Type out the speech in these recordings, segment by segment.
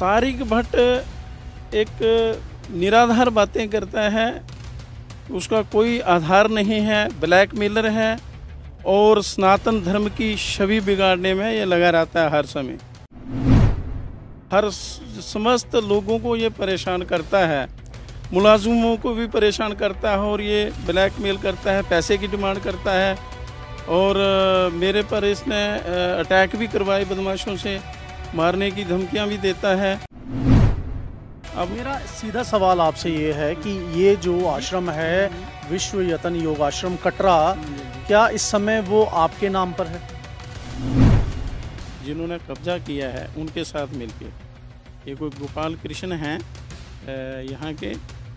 तारिक भट्ट एक निराधार बातें करता है उसका कोई आधार नहीं है ब्लैक मेलर है और सनातन धर्म की छवि बिगाड़ने में ये लगा रहता है हर समय हर समस्त लोगों को ये परेशान करता है मुलाजमों को भी परेशान करता है और ये ब्लैक मेल करता है पैसे की डिमांड करता है और मेरे पर इसने अटैक भी करवाए बदमाशों से मारने की धमकियां भी देता है अब मेरा सीधा सवाल आपसे ये है कि ये जो आश्रम है विश्व यतन योग आश्रम कटरा क्या इस समय वो आपके नाम पर है जिन्होंने कब्जा किया है उनके साथ मिलके ये कोई गोपाल कृष्ण हैं यहाँ के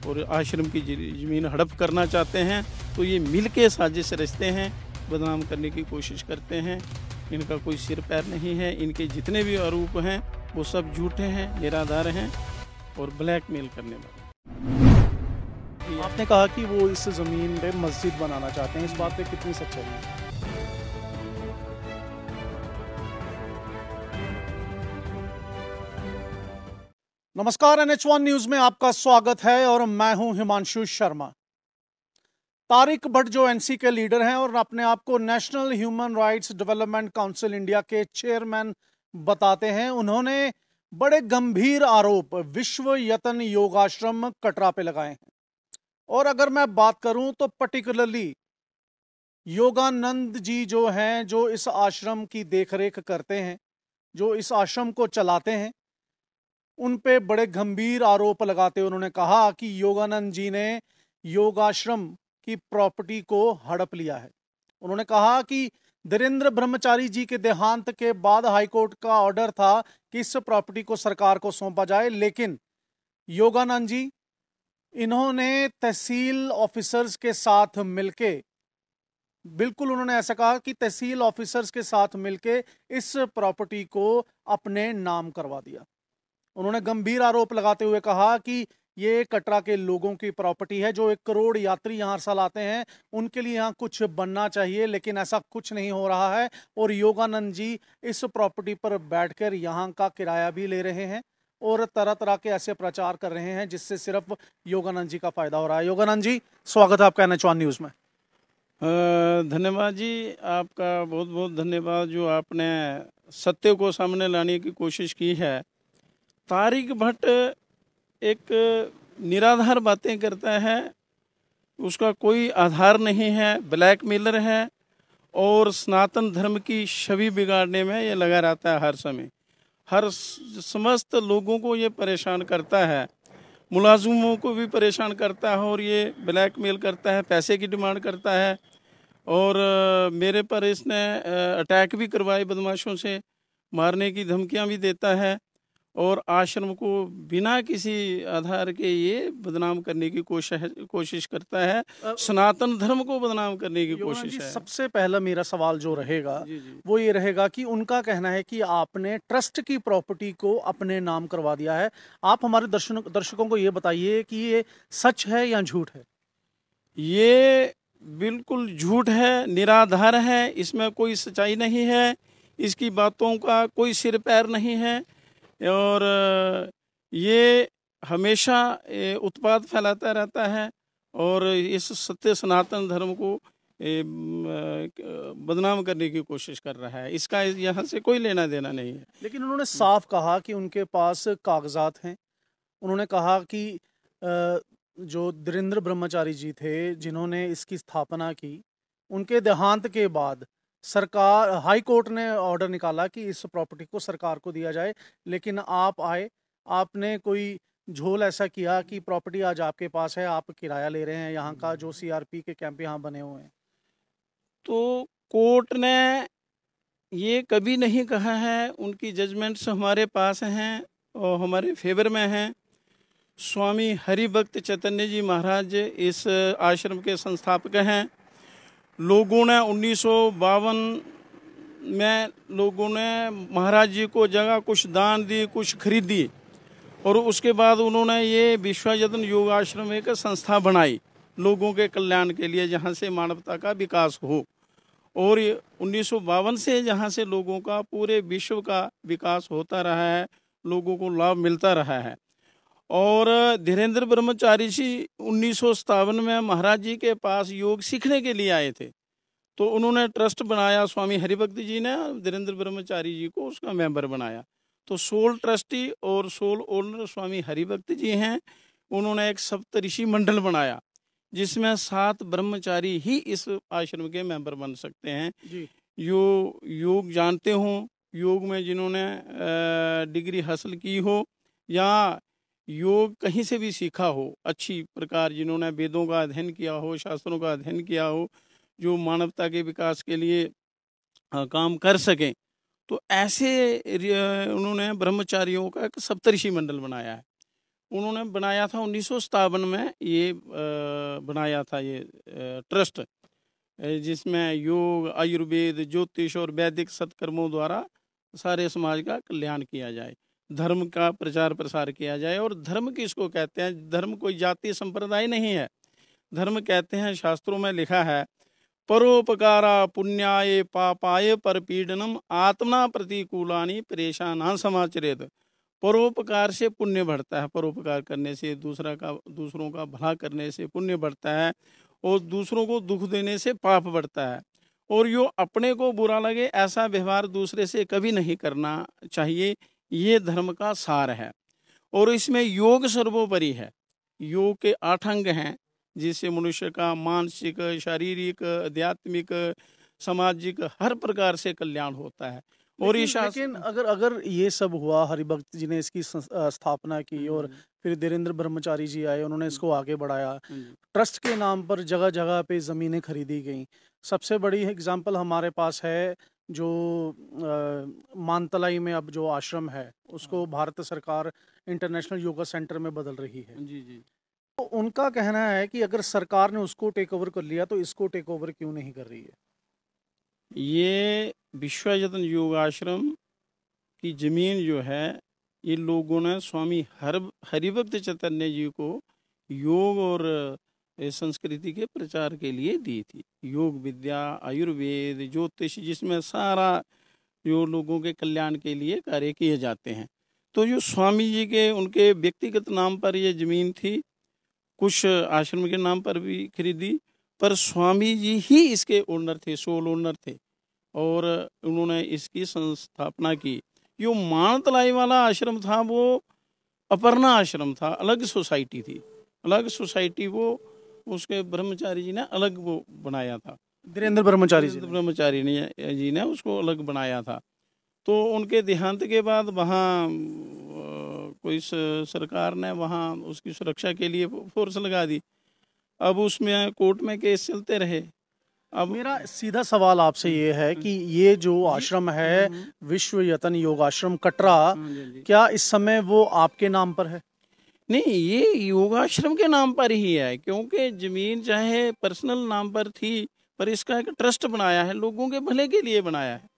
और आश्रम की ज़मीन हड़प करना चाहते हैं तो ये मिलके साजिश रचते हैं बदनाम करने की कोशिश करते हैं इनका कोई सिर पैर नहीं है इनके जितने भी आरोप हैं वो सब झूठे हैं निराधार हैं और ब्लैकमेल करने वाले आपने कहा कि वो इस ज़मीन पे मस्जिद बनाना चाहते हैं इस बात पे कितनी सच्चाई है नमस्कार एन एच वन न्यूज में आपका स्वागत है और मैं हूं हिमांशु शर्मा तारिक भट्ट जो एनसी के लीडर हैं और अपने आप को national human rights development council India के चेयरमैन बताते हैं उन्होंने बड़े गंभीर आरोप विश्व यतन योगाश्रम कटरा पे लगाए हैं और अगर मैं बात करूं तो पर्टिकुलरली योगानंद जी जो हैं जो इस आश्रम की देखरेख करते हैं जो इस आश्रम को चलाते हैं उन पे बड़े गंभीर आरोप लगाते उन्होंने कहा कि योगानंद जी ने योगाश्रम की प्रॉपर्टी को हड़प लिया है उन्होंने कहा कि धीरेन्द्र ब्रह्मचारी जी के देहांत के बाद हाईकोर्ट का ऑर्डर था कि इस प्रॉपर्टी को सरकार को सौंपा जाए लेकिन योगानंद जी इन्होंने तहसील ऑफिसर्स के साथ मिलके बिल्कुल उन्होंने ऐसा कहा कि तहसील ऑफिसर्स के साथ मिलके इस प्रॉपर्टी को अपने नाम करवा दिया उन्होंने गंभीर आरोप लगाते हुए कहा कि ये कटरा के लोगों की प्रॉपर्टी है जो एक करोड़ यात्री यहाँ हर साल आते हैं उनके लिए यहाँ कुछ बनना चाहिए लेकिन ऐसा कुछ नहीं हो रहा है और योगानंद जी इस प्रॉपर्टी पर बैठकर यहाँ का किराया भी ले रहे हैं और तरह तरह के ऐसे प्रचार कर रहे हैं जिससे सिर्फ योगानंद जी का फायदा हो रहा है योगानंद जी स्वागत है आपका एन न्यूज में धन्यवाद जी आपका बहुत बहुत धन्यवाद जो आपने सत्य को सामने लाने की कोशिश की है तारिक भट्ट एक निराधार बातें करता है उसका कोई आधार नहीं है ब्लैक मेलर है और सनातन धर्म की छवि बिगाड़ने में ये लगा रहता है हर समय हर समस्त लोगों को ये परेशान करता है मुलाजुमों को भी परेशान करता है और ये ब्लैक मेल करता है पैसे की डिमांड करता है और मेरे पर इसने अटैक भी करवाए बदमाशों से मारने की धमकियां भी देता है और आश्रम को बिना किसी आधार के ये बदनाम करने की कोशिश कोशिश करता है सनातन धर्म को बदनाम करने की कोशिश है सबसे पहला मेरा सवाल जो रहेगा जी जी। वो ये रहेगा कि उनका कहना है कि आपने ट्रस्ट की प्रॉपर्टी को अपने नाम करवा दिया है आप हमारे दर्शन दर्शकों को ये बताइए कि ये सच है या झूठ है ये बिल्कुल झूठ है निराधार है इसमें कोई सच्चाई नहीं है इसकी बातों का कोई सिर पैर नहीं है और ये हमेशा उत्पाद फैलाता रहता है और इस सत्य सनातन धर्म को बदनाम करने की कोशिश कर रहा है इसका यहाँ से कोई लेना देना नहीं है लेकिन उन्होंने साफ कहा कि उनके पास कागजात हैं उन्होंने कहा कि जो धीरेन्द्र ब्रह्मचारी जी थे जिन्होंने इसकी स्थापना की उनके देहांत के बाद सरकार हाई कोर्ट ने ऑर्डर निकाला कि इस प्रॉपर्टी को सरकार को दिया जाए लेकिन आप आए आपने कोई झोल ऐसा किया कि प्रॉपर्टी आज आपके पास है आप किराया ले रहे हैं यहाँ का जो सीआरपी के कैंप यहाँ बने हुए हैं तो कोर्ट ने ये कभी नहीं कहा है उनकी जजमेंट्स हमारे पास हैं और हमारे फेवर में हैं स्वामी हरिभक्त चैतन्य जी महाराज इस आश्रम के संस्थापक हैं लोगों ने उन्नीस में लोगों ने महाराज जी को जगह कुछ दान दी कुछ खरीदी और उसके बाद उन्होंने ये विश्वायतन योग आश्रम एक संस्था बनाई लोगों के कल्याण के लिए जहाँ से मानवता का विकास हो और उन्नीस से जहाँ से लोगों का पूरे विश्व का विकास होता रहा है लोगों को लाभ मिलता रहा है और धीरेन्द्र ब्रह्मचारी जी उन्नीस में महाराज जी के पास योग सीखने के लिए आए थे तो उन्होंने ट्रस्ट बनाया स्वामी हरिभक्त जी ने धीरेन्द्र ब्रह्मचारी जी को उसका मेंबर बनाया तो सोल ट्रस्टी और सोल ओनर स्वामी हरिभक्त जी हैं उन्होंने एक सप्तऋषि मंडल बनाया जिसमें सात ब्रह्मचारी ही इस आश्रम के मेंबर बन सकते हैं जी। यो योग जानते हों योग में जिन्होंने डिग्री हासिल की हो या योग कहीं से भी सीखा हो अच्छी प्रकार जिन्होंने वेदों का अध्ययन किया हो शास्त्रों का अध्ययन किया हो जो मानवता के विकास के लिए काम कर सकें तो ऐसे उन्होंने ब्रह्मचारियों का एक सप्तऋषि मंडल बनाया है उन्होंने बनाया था उन्नीस में ये बनाया था ये ट्रस्ट जिसमें योग आयुर्वेद ज्योतिष और वैदिक सत्कर्मों द्वारा सारे समाज का कल्याण किया जाए धर्म का प्रचार प्रसार किया जाए और धर्म किसको कहते हैं धर्म कोई जाति संप्रदाय नहीं है धर्म कहते हैं शास्त्रों में लिखा है परोपकारा पुण्याय पापाय परपीडनम आत्मना प्रतिकूलानी परेशाना समाचरित परोपकार से पुण्य बढ़ता है परोपकार करने से दूसरा का दूसरों का भला करने से पुण्य बढ़ता है और दूसरों को दुख देने से पाप बढ़ता है और यो अपने को बुरा लगे ऐसा व्यवहार दूसरे से कभी नहीं करना चाहिए ये धर्म का सार है और इसमें योग सर्वोपरि है योग के आठ अंग हैं जिससे मनुष्य का मानसिक शारीरिक आध्यात्मिक सामाजिक हर प्रकार से कल्याण होता है और ये लेकिन अगर अगर ये सब हुआ हरिभक्त जी ने इसकी स्थापना की हम्म। और फिर धीरेन्द्र ब्रह्मचारी जी आए उन्होंने हम्म। इसको आगे बढ़ाया हम्म। ट्रस्ट के नाम पर जगह जगह पे ज़मीनें खरीदी गई सबसे बड़ी एग्जाम्पल हमारे पास है जो मानतलाई में अब जो आश्रम है उसको हाँ। भारत सरकार इंटरनेशनल योगा सेंटर में बदल रही है जी जी तो उनका कहना है कि अगर सरकार ने उसको टेक ओवर कर लिया तो इसको टेक ओवर क्यों नहीं कर रही है ये विश्व यत्न योग आश्रम की जमीन जो है ये लोगों ने स्वामी हर हरिभक्त चैतन्य जी को योग और संस्कृति के प्रचार के लिए दी थी योग विद्या आयुर्वेद ज्योतिष जिसमें सारा जो लोगों के कल्याण के लिए कार्य किए जाते हैं तो जो स्वामी जी के उनके व्यक्तिगत नाम पर ये जमीन थी कुछ आश्रम के नाम पर भी खरीदी पर स्वामी जी ही इसके ओनर थे सोल ओनर थे और उन्होंने इसकी संस्थापना की जो तलाई वाला आश्रम था वो अपर्णा आश्रम था अलग सोसाइटी थी अलग सोसाइटी वो उसके ब्रह्मचारी जी ने अलग वो बनाया था धीरेन्द्र ब्रह्मचारी जी ब्रह्मचारी ने जी ने उसको अलग बनाया था तो उनके देहांत के बाद वहाँ कोई सरकार ने वहाँ उसकी सुरक्षा के लिए फोर्स लगा दी अब उसमें कोर्ट में केस चलते रहे अब मेरा सीधा सवाल आपसे ये है हम्म। कि ये जो आश्रम है हम्म। विश्व यतन योग आश्रम कटरा हाँ हाँ क्या इस समय वो आपके नाम पर है नहीं ये योगाश्रम के नाम पर ही है क्योंकि जमीन चाहे पर्सनल नाम पर थी पर इसका एक ट्रस्ट बनाया है लोगों के भले के लिए बनाया है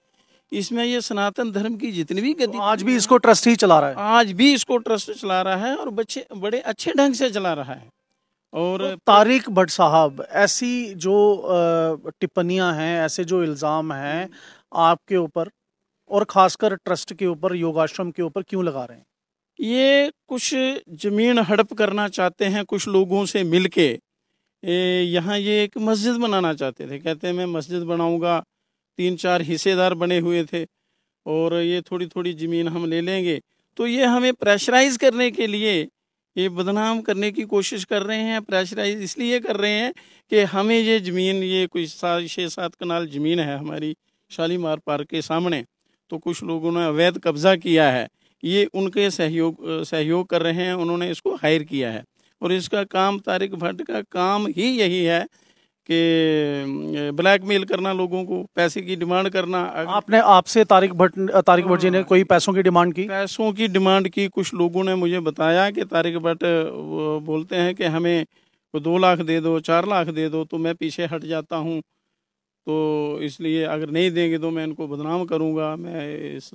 इसमें ये सनातन धर्म की जितनी भी गति तो आज भी इसको ट्रस्ट ही चला रहा है आज भी इसको ट्रस्ट चला रहा है और बच्चे बड़े अच्छे ढंग से चला रहा है और तो तारिक भट्ट साहब ऐसी जो टिप्पणियां हैं ऐसे जो इल्ज़ाम हैं आपके ऊपर और खासकर ट्रस्ट के ऊपर योगाश्रम के ऊपर क्यों लगा रहे हैं ये कुछ ज़मीन हड़प करना चाहते हैं कुछ लोगों से मिलके यहाँ ये एक मस्जिद बनाना चाहते थे कहते हैं मैं मस्जिद बनाऊँगा तीन चार हिस्सेदार बने हुए थे और ये थोड़ी थोड़ी ज़मीन हम ले लेंगे तो ये हमें प्रेशराइज करने के लिए ये बदनाम करने की कोशिश कर रहे हैं प्रेशराइज इसलिए कर रहे हैं कि हमें ये ज़मीन ये कुछ सात छः सात कनाल ज़मीन है हमारी शालीमार पार्क के सामने तो कुछ लोगों ने अवैध कब्ज़ा किया है ये उनके सहयोग सहयोग कर रहे हैं उन्होंने इसको हायर किया है और इसका काम तारिक भट्ट का काम ही यही है कि ब्लैकमेल करना लोगों को पैसे की डिमांड करना आपने आपसे तारिक भट्ट तारिक भट्ट जी ने हाँ। कोई पैसों की डिमांड की पैसों की डिमांड की कुछ लोगों ने मुझे बताया कि तारिक भट्ट बोलते हैं कि हमें दो लाख दे दो चार लाख दे दो तो मैं पीछे हट जाता हूँ तो इसलिए अगर नहीं देंगे तो मैं इनको बदनाम करूंगा मैं इस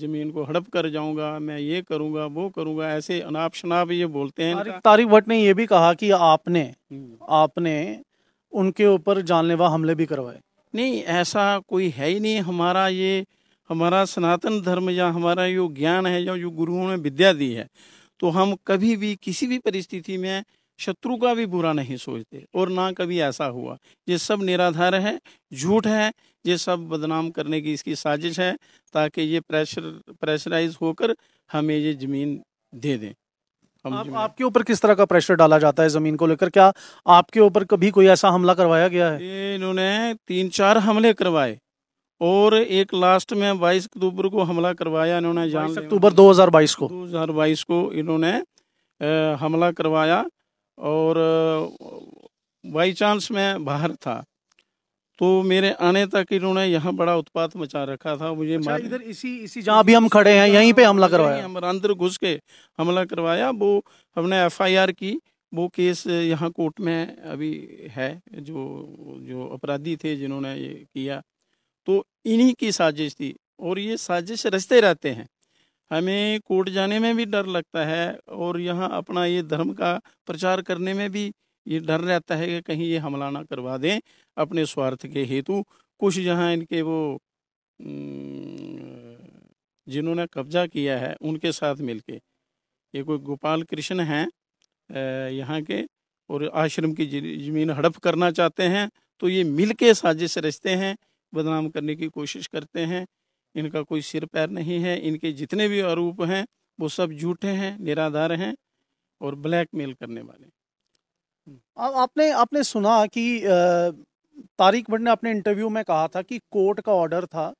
ज़मीन को हड़प कर जाऊंगा मैं ये करूंगा वो करूंगा ऐसे अनाप शनाप ये बोलते हैं तारिक भट्ट ने ये भी कहा कि आपने हम्म। आपने उनके ऊपर जानलेवा हमले भी करवाए नहीं ऐसा कोई है ही नहीं हमारा ये हमारा सनातन धर्म या हमारा जो ज्ञान है या जो गुरुओं ने विद्या दी है तो हम कभी भी किसी भी परिस्थिति में शत्रु का भी बुरा नहीं सोचते और ना कभी ऐसा हुआ ये सब निराधार है झूठ है ये सब बदनाम करने की इसकी साजिश है ताकि ये प्रेशर प्रेशराइज होकर हमें ये जमीन दे दें आप, आपके ऊपर किस तरह का प्रेशर डाला जाता है जमीन को लेकर क्या आपके ऊपर कभी कोई ऐसा हमला करवाया गया है इन्होंने तीन चार हमले करवाए और एक लास्ट में 22 अक्टूबर को हमला करवाया इन्होंने जान अक्टूबर 2022 को 2022 को इन्होंने हमला करवाया और बाई चांस मैं बाहर था तो मेरे आने तक इन्होंने यहाँ बड़ा उत्पात मचा रखा था मुझे अच्छा, इधर इसी इसी जहाँ भी हम खड़े हैं यहीं पे हमला करवाया हम अंदर घुस के हमला करवाया वो हमने एफआईआर की वो केस यहाँ कोर्ट में अभी है जो जो अपराधी थे जिन्होंने ये किया तो इन्हीं की साजिश थी और ये साजिश रचते रहते हैं हमें कोर्ट जाने में भी डर लगता है और यहाँ अपना ये धर्म का प्रचार करने में भी ये डर रहता है कि कहीं ये हमला ना करवा दें अपने स्वार्थ के हेतु कुछ जहाँ इनके वो जिन्होंने कब्जा किया है उनके साथ मिलके ये कोई गोपाल कृष्ण हैं यहाँ के और आश्रम की जमीन हड़प करना चाहते हैं तो ये मिलके साजिश रचते हैं बदनाम करने की कोशिश करते हैं इनका कोई सिर पैर नहीं है इनके जितने भी आरोप हैं वो सब झूठे हैं निराधार हैं और ब्लैकमेल करने वाले अब आपने आपने सुना कि तारिक भट्ट ने अपने इंटरव्यू में कहा था कि कोर्ट का ऑर्डर था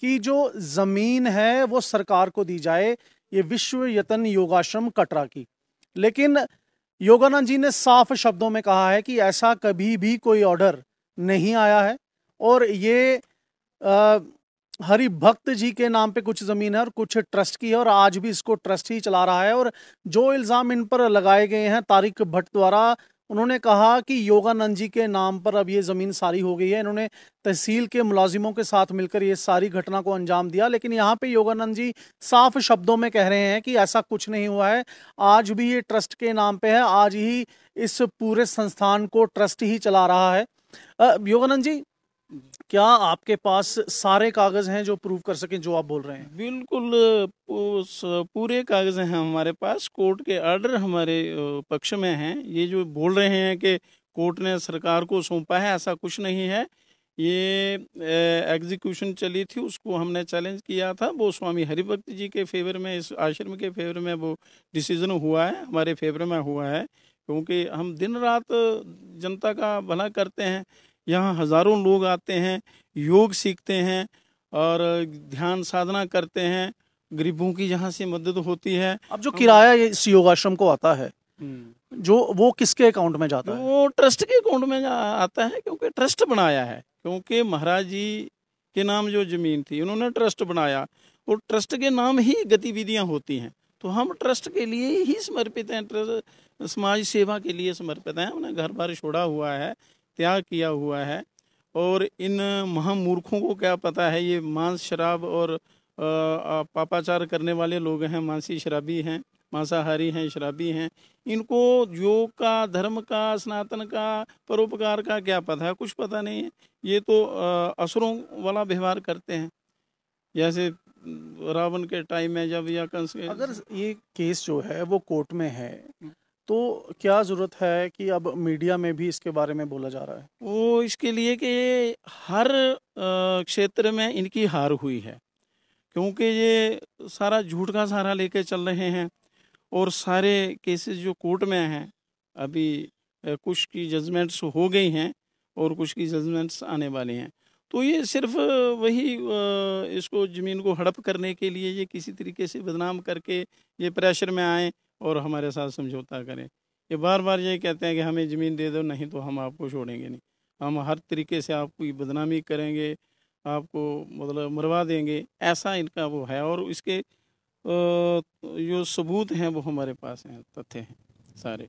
कि जो ज़मीन है वो सरकार को दी जाए ये विश्व यतन योगाश्रम कटरा की लेकिन योगानंद जी ने साफ शब्दों में कहा है कि ऐसा कभी भी कोई ऑर्डर नहीं आया है और ये आ, हरिभक्त जी के नाम पे कुछ ज़मीन है और कुछ ट्रस्ट की है और आज भी इसको ट्रस्ट ही चला रहा है और जो इल्ज़ाम इन पर लगाए गए हैं तारिक भट्ट द्वारा उन्होंने कहा कि योगानंद जी के नाम पर अब ये ज़मीन सारी हो गई है इन्होंने तहसील के मुलाजिमों के साथ मिलकर ये सारी घटना को अंजाम दिया लेकिन यहाँ पे योगानंद जी साफ शब्दों में कह रहे हैं कि ऐसा कुछ नहीं हुआ है आज भी ये ट्रस्ट के नाम पे है आज ही इस पूरे संस्थान को ट्रस्ट ही चला रहा है योगानंद जी क्या आपके पास सारे कागज हैं जो प्रूव कर सकें जो आप बोल रहे हैं बिल्कुल पूरे कागज हैं हमारे पास कोर्ट के आर्डर हमारे पक्ष में हैं ये जो बोल रहे हैं कि कोर्ट ने सरकार को सौंपा है ऐसा कुछ नहीं है ये एग्जीक्यूशन चली थी उसको हमने चैलेंज किया था वो स्वामी हरिभक्त जी के फेवर में इस आश्रम के फेवर में वो डिसीजन हुआ है हमारे फेवर में हुआ है क्योंकि हम दिन रात जनता का भला करते हैं यहाँ हजारों लोग आते हैं योग सीखते हैं और ध्यान साधना करते हैं गरीबों की यहाँ से मदद होती है अब जो किराया इस योगाश्रम को आता है हम्म। जो वो किसके अकाउंट में जाता है वो ट्रस्ट के अकाउंट में आता है क्योंकि ट्रस्ट बनाया है क्योंकि महाराज जी के नाम जो जमीन थी उन्होंने ट्रस्ट बनाया और ट्रस्ट के नाम ही गतिविधियां होती हैं तो हम ट्रस्ट के लिए ही समर्पित हैं समाज सेवा के लिए समर्पित हैं हमने घर बार छोड़ा हुआ है त्याग किया हुआ है और इन महामूर्खों को क्या पता है ये मांस शराब और पापाचार करने वाले लोग हैं मांसी शराबी हैं मांसाहारी हैं शराबी हैं इनको योग का धर्म का सनातन का परोपकार का क्या पता है कुछ पता नहीं है ये तो असुरों वाला व्यवहार करते हैं जैसे रावण के टाइम में जब या कंस के अगर ये केस जो है वो कोर्ट में है तो क्या ज़रूरत है कि अब मीडिया में भी इसके बारे में बोला जा रहा है वो इसके लिए कि ये हर क्षेत्र में इनकी हार हुई है क्योंकि ये सारा झूठ का सहारा लेके चल रहे हैं और सारे केसेस जो कोर्ट में हैं अभी कुछ की जजमेंट्स हो गई हैं और कुछ की जजमेंट्स आने वाली हैं तो ये सिर्फ वही इसको ज़मीन को हड़प करने के लिए ये किसी तरीके से बदनाम करके ये प्रेशर में आए और हमारे साथ समझौता करें ये बार बार ये कहते हैं कि हमें ज़मीन दे दो नहीं तो हम आपको छोड़ेंगे नहीं हम हर तरीके से आपकी बदनामी करेंगे आपको मतलब मरवा देंगे ऐसा इनका वो है और इसके जो सबूत हैं वो हमारे पास हैं तथ्य हैं सारे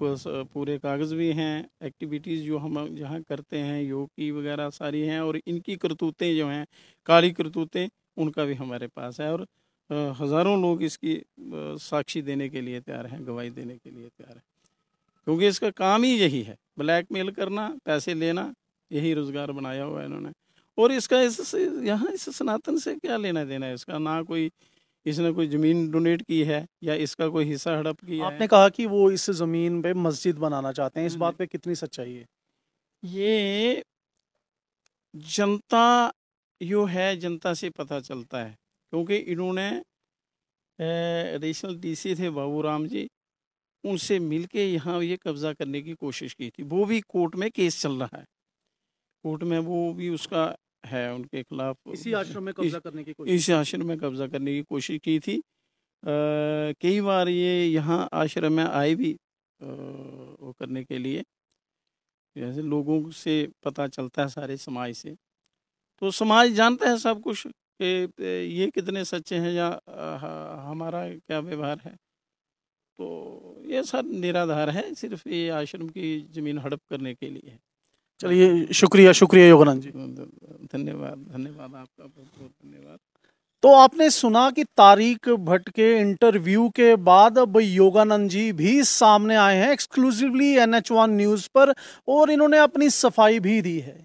पूरे कागज़ भी हैं एक्टिविटीज़ जो हम जहाँ करते हैं योग की वगैरह सारी हैं और इनकी करतूतें जो हैं काली करतूतें उनका भी हमारे पास है और हज़ारों लोग इसकी साक्षी देने के लिए तैयार हैं गवाही देने के लिए तैयार हैं क्योंकि इसका काम ही यही है ब्लैकमेल करना पैसे लेना यही रोज़गार बनाया हुआ है इन्होंने और इसका इस यहाँ इस सनातन से क्या लेना देना है इसका ना कोई इसने कोई ज़मीन डोनेट की है या इसका कोई हिस्सा हड़प किया आपने है? कहा कि वो इस ज़मीन पे मस्जिद बनाना चाहते हैं इस हम्म, बात हम्म। पे कितनी सच्चाई है ये जनता यू है जनता से पता चलता है क्योंकि इन्होंने एडिशनल डीसी थे बाबू राम जी उनसे मिलके यहाँ ये कब्जा करने की कोशिश की थी वो भी कोर्ट में केस चल रहा है कोर्ट में वो भी उसका है उनके खिलाफ इसी आश्रम में कब्जा करने की कोशिश इसी आश्रम में कब्जा करने की कोशिश की थी कई बार ये यहाँ आश्रम में आए भी आ, वो करने के लिए जैसे लोगों से पता चलता है सारे समाज से तो समाज जानता है सब कुछ कि ये कितने सच्चे हैं या हमारा क्या व्यवहार है तो ये सब निराधार है सिर्फ ये आश्रम की ज़मीन हड़प करने के लिए है चलिए शुक्रिया शुक्रिया योगानंद जी धन्यवाद धन्यवाद आपका बहुत बहुत धन्यवाद तो आपने सुना कि तारिक भट्ट के इंटरव्यू के बाद अब योगानंद जी भी सामने आए हैं exclusively N H one news पर और इन्होंने अपनी सफाई भी दी है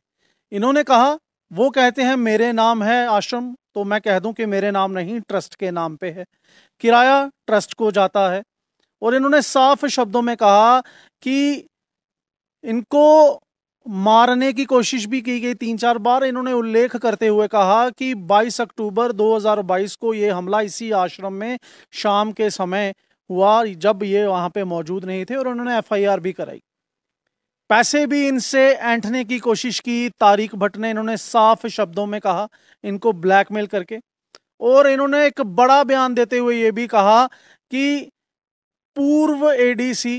इन्होंने कहा वो कहते हैं मेरे नाम है आश्रम तो मैं कह दूं कि मेरे नाम नहीं ट्रस्ट के नाम पे है किराया ट्रस्ट को जाता है और इन्होंने साफ शब्दों में कहा कि इनको मारने की कोशिश भी की गई तीन चार बार इन्होंने उल्लेख करते हुए कहा कि 22 अक्टूबर 2022 को ये हमला इसी आश्रम में शाम के समय हुआ जब ये वहाँ पे मौजूद नहीं थे और उन्होंने एफआईआर भी कराई पैसे भी इनसे ऐंठने की कोशिश की तारिक भट्ट ने इन्होंने साफ शब्दों में कहा इनको ब्लैकमेल करके और इन्होंने एक बड़ा बयान देते हुए ये भी कहा कि पूर्व एडीसी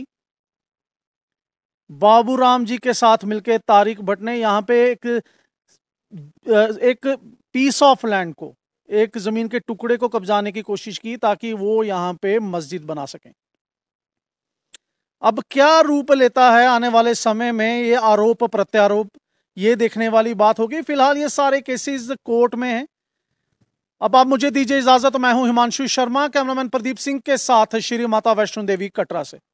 बाबूराम जी के साथ मिलकर तारिक भट्ट ने यहाँ पे एक एक पीस ऑफ लैंड को एक जमीन के टुकड़े को कब्जाने की कोशिश की ताकि वो यहाँ पे मस्जिद बना सकें अब क्या रूप लेता है आने वाले समय में ये आरोप प्रत्यारोप ये देखने वाली बात होगी फिलहाल ये सारे केसेस कोर्ट में हैं अब आप मुझे दीजिए इजाजत मैं हूं हिमांशु शर्मा कैमरामैन प्रदीप सिंह के साथ श्री माता वैष्णो देवी कटरा से